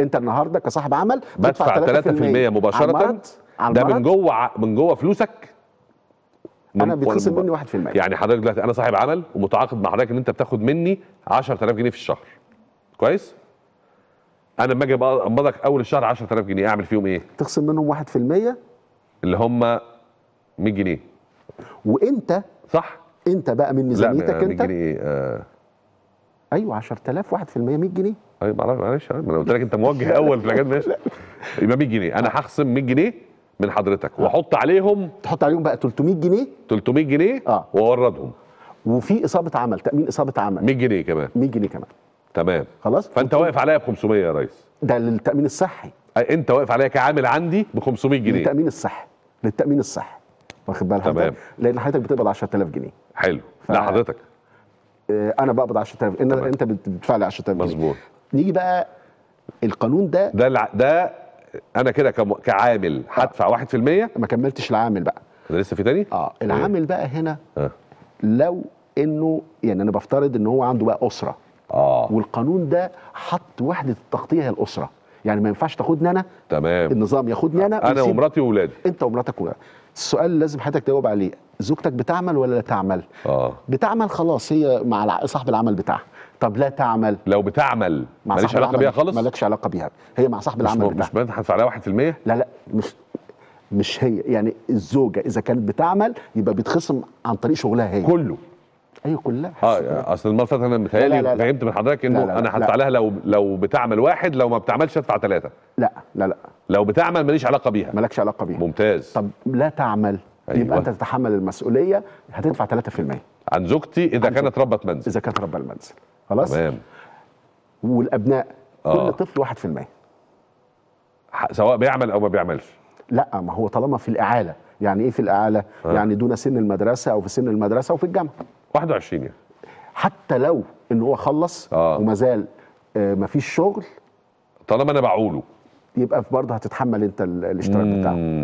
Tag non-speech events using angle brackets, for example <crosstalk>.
انت النهارده كصاحب عمل بدفع 3%, 3% مباشره ده من جوه من جوه فلوسك من انا بيتخصم مني 1% يعني حضرتك دلوقتي انا صاحب عمل ومتعاقد مع حضرتك ان انت بتاخد مني 10000 جنيه في الشهر كويس انا لما اجي اقبضك اول الشهر 10000 جنيه اعمل فيهم ايه تخصم منهم 1% اللي هم 100 جنيه وانت صح انت بقى من ميزانيتك انت 100 جنيه آه ايوه 10000 1% 100 جنيه ايوه معلش ما انا قلت لك انت موجه اول في الحاجات ماشي <laughs> يبقى 100 جنيه انا هخصم 100 جنيه من حضرتك آه. واحط عليهم تحط عليهم بقى 300 جنيه 300 جنيه اه واوردهم وفي اصابه عمل تامين اصابه عمل 100 جنيه كمان 100 جنيه كمان تمام خلاص فانت واقف عليا ب 500 يا ريس ده للتامين الصحي انت واقف عليا كعامل عندي ب 500 جنيه للتامين الصحي للتامين الصحي واخد بالك تمام لان حضرتك بتقبض 10000 جنيه حلو ف... لا حضرتك آه، انا بقبض 10000 ان انت بتدفع لي 10000 مظبوط نيجي بقى القانون ده ده الع... ده انا كده كم... كعامل هدفع 1% آه. ما كملتش العامل بقى ده لسه في تاني؟ اه العامل بقى هنا آه. لو انه يعني انا بفترض ان هو عنده بقى اسره اه والقانون ده حط وحده التغطيه هي الاسره يعني ما ينفعش تاخدني انا تمام النظام ياخدني انا انا ومراتي واولادي انت ومراتك و... السؤال لازم حضرتك تجاوب عليه زوجتك بتعمل ولا لا تعمل اه بتعمل خلاص هي مع صاحب العمل بتاعها طب لا تعمل لو بتعمل ماليش علاقه بيها خالص مالكش علاقه بيها هي مع صاحب العمل مش بتاعها مش هدفع عليها 1% لا لا مش مش هي يعني الزوجه اذا كانت بتعمل يبقى بيتخصم عن طريق شغلها هي كله ايوه كلها اه اصل المره اللي انا متهيألي فهمت من حضرتك انه لا لا لا انا هدفع لها لو لو بتعمل واحد لو ما بتعملش ادفع ثلاثه لا لا لا لو بتعمل ماليش علاقه بيها مالكش علاقه بيها ممتاز طب لا تعمل أيوة. يبقى انت تتحمل المسؤوليه هتدفع 3% عن زوجتي اذا عن كانت ربة منزل اذا كانت ربة المنزل خلاص تمام والابناء آه. كل طفل 1% سواء بيعمل او ما بيعملش لا ما هو طالما في الاعاله يعني ايه في الاعاله آه. يعني دون سن المدرسه او في سن المدرسه وفي الجامعه 21 يعني حتى لو ان هو خلص آه. وما زال آه مفيش شغل طالما انا بعوله يبقى برضه هتتحمل انت الاشتراك بتاعه